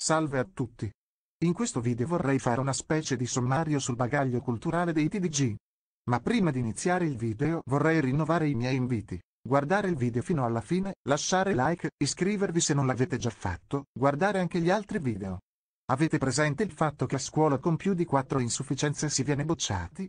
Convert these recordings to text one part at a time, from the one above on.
Salve a tutti! In questo video vorrei fare una specie di sommario sul bagaglio culturale dei TDG. Ma prima di iniziare il video vorrei rinnovare i miei inviti. Guardare il video fino alla fine, lasciare like, iscrivervi se non l'avete già fatto, guardare anche gli altri video. Avete presente il fatto che a scuola con più di 4 insufficienze si viene bocciati?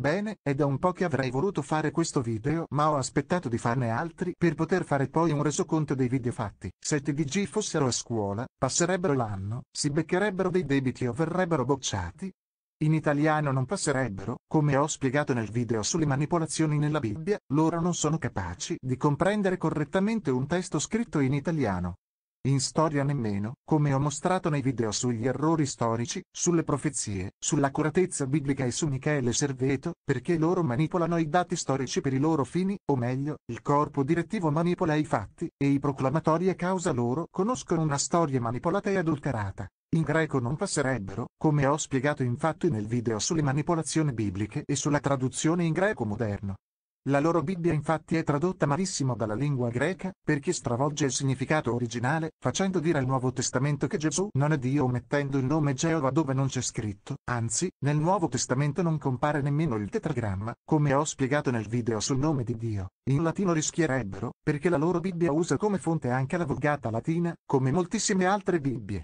Bene, è da un po' che avrei voluto fare questo video, ma ho aspettato di farne altri per poter fare poi un resoconto dei video fatti. Se TDG fossero a scuola, passerebbero l'anno, si beccherebbero dei debiti o verrebbero bocciati. In italiano non passerebbero, come ho spiegato nel video sulle manipolazioni nella Bibbia, loro non sono capaci di comprendere correttamente un testo scritto in italiano in storia nemmeno, come ho mostrato nei video sugli errori storici, sulle profezie, sull'accuratezza biblica e su Michele Serveto, perché loro manipolano i dati storici per i loro fini, o meglio, il corpo direttivo manipola i fatti, e i proclamatori a causa loro conoscono una storia manipolata e adulterata. In greco non passerebbero, come ho spiegato infatti nel video sulle manipolazioni bibliche e sulla traduzione in greco moderno. La loro Bibbia infatti è tradotta malissimo dalla lingua greca, perché stravolge il significato originale, facendo dire al Nuovo Testamento che Gesù non è Dio mettendo il nome Geova dove non c'è scritto, anzi, nel Nuovo Testamento non compare nemmeno il tetragramma, come ho spiegato nel video sul nome di Dio. In latino rischierebbero, perché la loro Bibbia usa come fonte anche la Vulgata latina, come moltissime altre Bibbie.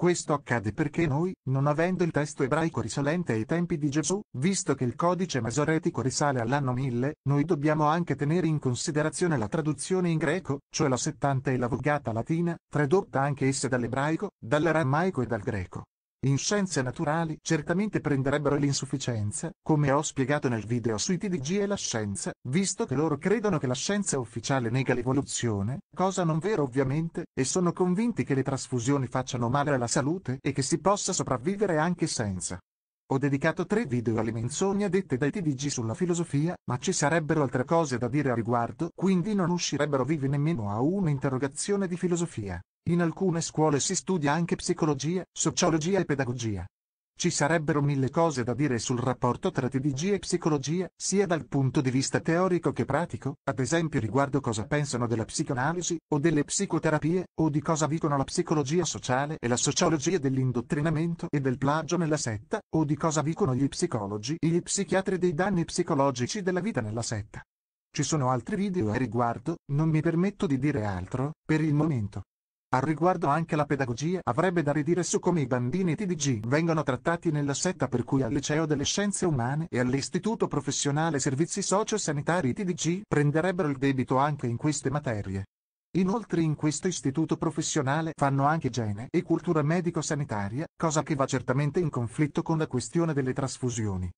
Questo accade perché noi, non avendo il testo ebraico risalente ai tempi di Gesù, visto che il codice masoretico risale all'anno 1000, noi dobbiamo anche tenere in considerazione la traduzione in greco, cioè la settanta e la vulgata latina, tradotta anche essa dall'ebraico, dall'aramaico e dal greco. In scienze naturali certamente prenderebbero l'insufficienza, come ho spiegato nel video sui TDG e la scienza, visto che loro credono che la scienza ufficiale nega l'evoluzione, cosa non vera ovviamente, e sono convinti che le trasfusioni facciano male alla salute e che si possa sopravvivere anche senza. Ho dedicato tre video alle menzogne dette dai TDG sulla filosofia, ma ci sarebbero altre cose da dire a riguardo, quindi non uscirebbero vivi nemmeno a un'interrogazione di filosofia. In alcune scuole si studia anche psicologia, sociologia e pedagogia. Ci sarebbero mille cose da dire sul rapporto tra TDG e psicologia, sia dal punto di vista teorico che pratico, ad esempio riguardo cosa pensano della psicoanalisi, o delle psicoterapie, o di cosa dicono la psicologia sociale e la sociologia dell'indottrinamento e del plagio nella setta, o di cosa dicono gli psicologi e gli psichiatri dei danni psicologici della vita nella setta. Ci sono altri video a riguardo, non mi permetto di dire altro, per il momento. Al riguardo anche la pedagogia avrebbe da ridire su come i bambini TDG vengono trattati nella setta per cui al Liceo delle Scienze Umane e all'Istituto Professionale Servizi Sociosanitari TDG prenderebbero il debito anche in queste materie. Inoltre in questo istituto professionale fanno anche igiene e cultura medico-sanitaria, cosa che va certamente in conflitto con la questione delle trasfusioni.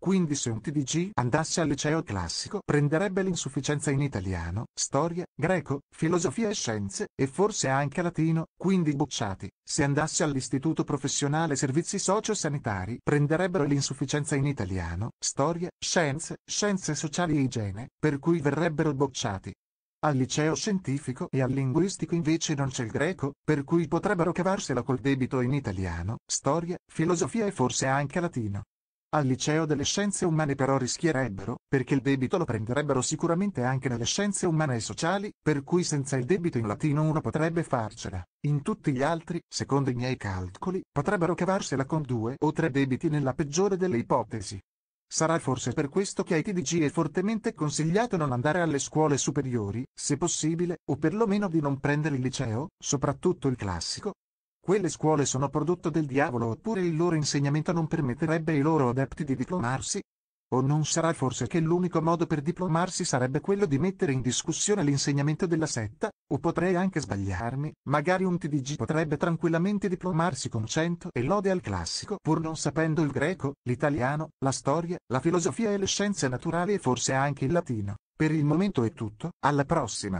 Quindi se un TDG andasse al liceo classico prenderebbe l'insufficienza in italiano, storia, greco, filosofia e scienze, e forse anche latino, quindi bocciati. Se andasse all'istituto professionale servizi socio-sanitari prenderebbero l'insufficienza in italiano, storia, scienze, scienze sociali e igiene, per cui verrebbero bocciati. Al liceo scientifico e al linguistico invece non c'è il greco, per cui potrebbero cavarsela col debito in italiano, storia, filosofia e forse anche latino. Al liceo delle scienze umane però rischierebbero, perché il debito lo prenderebbero sicuramente anche nelle scienze umane e sociali, per cui senza il debito in latino uno potrebbe farcela. In tutti gli altri, secondo i miei calcoli, potrebbero cavarsela con due o tre debiti nella peggiore delle ipotesi. Sarà forse per questo che ai TDG è fortemente consigliato non andare alle scuole superiori, se possibile, o perlomeno di non prendere il liceo, soprattutto il classico, quelle scuole sono prodotto del diavolo oppure il loro insegnamento non permetterebbe ai loro adepti di diplomarsi? O non sarà forse che l'unico modo per diplomarsi sarebbe quello di mettere in discussione l'insegnamento della setta? O potrei anche sbagliarmi, magari un TDG potrebbe tranquillamente diplomarsi con cento e lode al classico, pur non sapendo il greco, l'italiano, la storia, la filosofia e le scienze naturali e forse anche il latino. Per il momento è tutto, alla prossima!